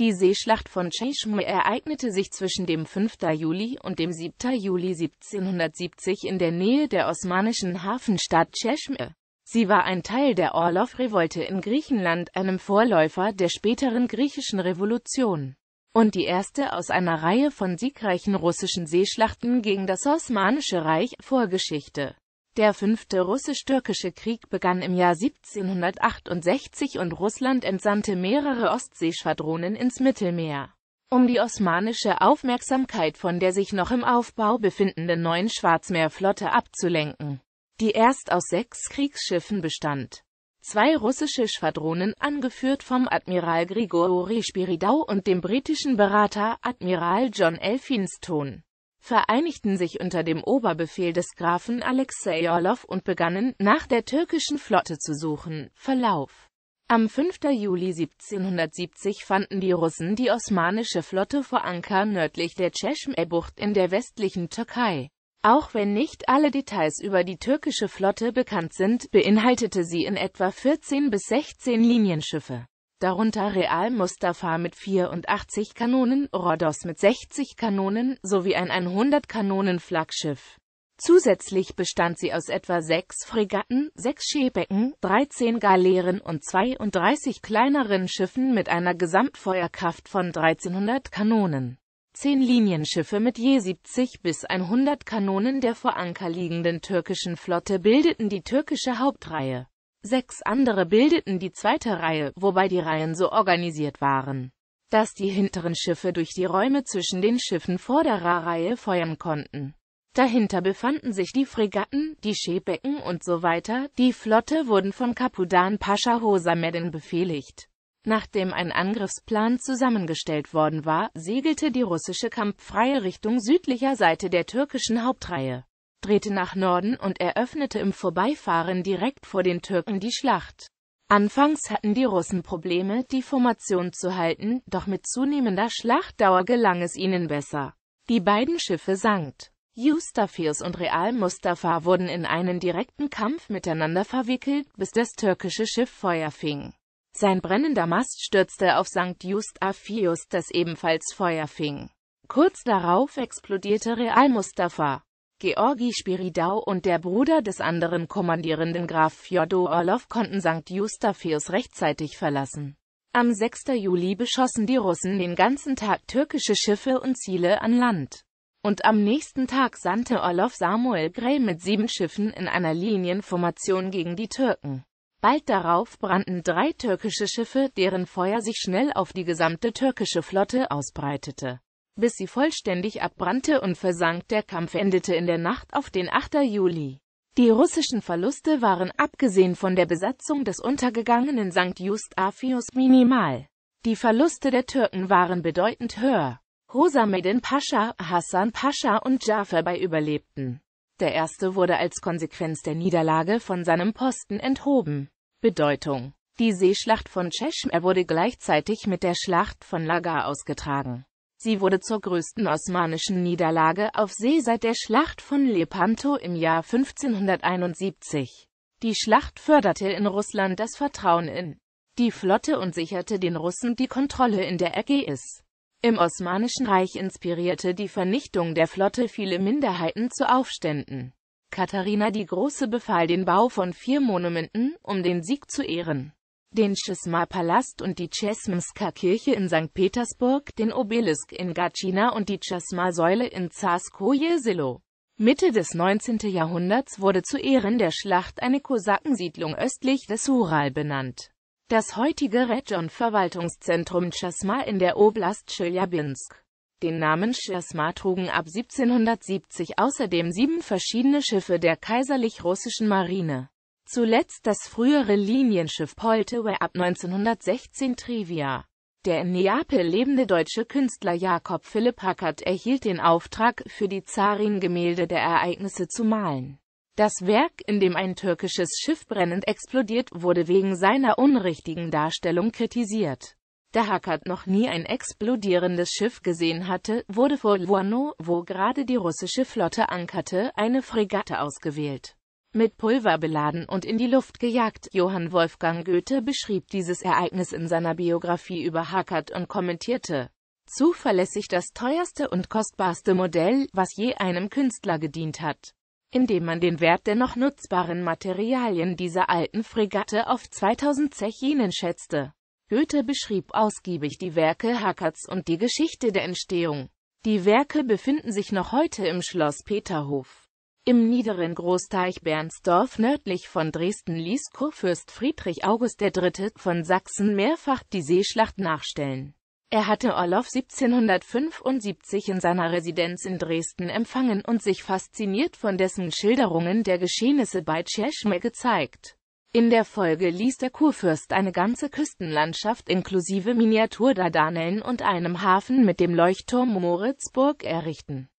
Die Seeschlacht von Cheshme ereignete sich zwischen dem 5. Juli und dem 7. Juli 1770 in der Nähe der osmanischen Hafenstadt Cheshme. Sie war ein Teil der Orlov-Revolte in Griechenland, einem Vorläufer der späteren griechischen Revolution und die erste aus einer Reihe von siegreichen russischen Seeschlachten gegen das Osmanische Reich, Vorgeschichte der fünfte russisch-türkische Krieg begann im Jahr 1768 und Russland entsandte mehrere Ostseeschwadronen ins Mittelmeer, um die osmanische Aufmerksamkeit von der sich noch im Aufbau befindenden neuen Schwarzmeerflotte abzulenken, die erst aus sechs Kriegsschiffen bestand. Zwei russische Schwadronen, angeführt vom Admiral Grigori Spiridau und dem britischen Berater Admiral John Elphinstone, vereinigten sich unter dem Oberbefehl des Grafen Alexei Orlov und begannen, nach der türkischen Flotte zu suchen. Verlauf Am 5. Juli 1770 fanden die Russen die osmanische Flotte vor Anker nördlich der Tschechme-Bucht in der westlichen Türkei. Auch wenn nicht alle Details über die türkische Flotte bekannt sind, beinhaltete sie in etwa 14 bis 16 Linienschiffe darunter Real Mustafa mit 84 Kanonen, Rhodos mit 60 Kanonen sowie ein 100-Kanonen-Flaggschiff. Zusätzlich bestand sie aus etwa sechs Fregatten, sechs Schäbecken, 13 Galeeren und 32 kleineren Schiffen mit einer Gesamtfeuerkraft von 1300 Kanonen. Zehn Linienschiffe mit je 70 bis 100 Kanonen der vor Anker liegenden türkischen Flotte bildeten die türkische Hauptreihe. Sechs andere bildeten die zweite Reihe, wobei die Reihen so organisiert waren, dass die hinteren Schiffe durch die Räume zwischen den Schiffen vorderer Reihe feuern konnten. Dahinter befanden sich die Fregatten, die Schäbecken und so weiter. Die Flotte wurden von Kapudan Pascha Hosameden befehligt. Nachdem ein Angriffsplan zusammengestellt worden war, segelte die russische Kampffreie Richtung südlicher Seite der türkischen Hauptreihe drehte nach Norden und eröffnete im Vorbeifahren direkt vor den Türken die Schlacht. Anfangs hatten die Russen Probleme, die Formation zu halten, doch mit zunehmender Schlachtdauer gelang es ihnen besser. Die beiden Schiffe sankt. Justafius und Real Mustafa wurden in einen direkten Kampf miteinander verwickelt, bis das türkische Schiff Feuer fing. Sein brennender Mast stürzte auf St. Justafius, das ebenfalls Feuer fing. Kurz darauf explodierte Real Mustafa. Georgi Spiridau und der Bruder des anderen Kommandierenden Graf Fjodor Orlov konnten St. Justafius rechtzeitig verlassen. Am 6. Juli beschossen die Russen den ganzen Tag türkische Schiffe und Ziele an Land. Und am nächsten Tag sandte Orlov Samuel Gray mit sieben Schiffen in einer Linienformation gegen die Türken. Bald darauf brannten drei türkische Schiffe, deren Feuer sich schnell auf die gesamte türkische Flotte ausbreitete bis sie vollständig abbrannte und versank. Der Kampf endete in der Nacht auf den 8. Juli. Die russischen Verluste waren abgesehen von der Besatzung des untergegangenen St. Eustachius minimal. Die Verluste der Türken waren bedeutend höher. Rosamedin Pascha, Hassan Pascha und Jafar bei überlebten. Der erste wurde als Konsequenz der Niederlage von seinem Posten enthoben. Bedeutung Die Seeschlacht von Tschechme wurde gleichzeitig mit der Schlacht von Lagar ausgetragen. Sie wurde zur größten osmanischen Niederlage auf See seit der Schlacht von Lepanto im Jahr 1571. Die Schlacht förderte in Russland das Vertrauen in die Flotte und sicherte den Russen die Kontrolle in der Ägäis. Im Osmanischen Reich inspirierte die Vernichtung der Flotte viele Minderheiten zu Aufständen. Katharina die Große befahl den Bau von vier Monumenten, um den Sieg zu ehren den chesma palast und die Chesmska Kirche in St. Petersburg, den Obelisk in Gatschina und die Chesma-Säule in Zarskoje Selo. Mitte des 19. Jahrhunderts wurde zu Ehren der Schlacht eine Kosakensiedlung östlich des Ural benannt. Das heutige Region-Verwaltungszentrum Chesma in der Oblast Chelyabinsk. Den Namen Chesma trugen ab 1770 außerdem sieben verschiedene Schiffe der Kaiserlich Russischen Marine. Zuletzt das frühere Linienschiff Poltewe ab 1916 Trivia. Der in Neapel lebende deutsche Künstler Jakob Philipp Hackert erhielt den Auftrag, für die Zarin Gemälde der Ereignisse zu malen. Das Werk, in dem ein türkisches Schiff brennend explodiert, wurde wegen seiner unrichtigen Darstellung kritisiert. Da Hackert noch nie ein explodierendes Schiff gesehen hatte, wurde vor Luano, wo gerade die russische Flotte ankerte, eine Fregatte ausgewählt mit Pulver beladen und in die Luft gejagt. Johann Wolfgang Goethe beschrieb dieses Ereignis in seiner Biografie über Hackert und kommentierte zuverlässig das teuerste und kostbarste Modell, was je einem Künstler gedient hat, indem man den Wert der noch nutzbaren Materialien dieser alten Fregatte auf 2000 Zechinen schätzte. Goethe beschrieb ausgiebig die Werke Hackerts und die Geschichte der Entstehung. Die Werke befinden sich noch heute im Schloss Peterhof. Im niederen Großteich Bernsdorf nördlich von Dresden ließ Kurfürst Friedrich August III. von Sachsen mehrfach die Seeschlacht nachstellen. Er hatte Orloff 1775 in seiner Residenz in Dresden empfangen und sich fasziniert von dessen Schilderungen der Geschehnisse bei Tschechme gezeigt. In der Folge ließ der Kurfürst eine ganze Küstenlandschaft inklusive miniatur Miniaturdardanellen und einem Hafen mit dem Leuchtturm Moritzburg errichten.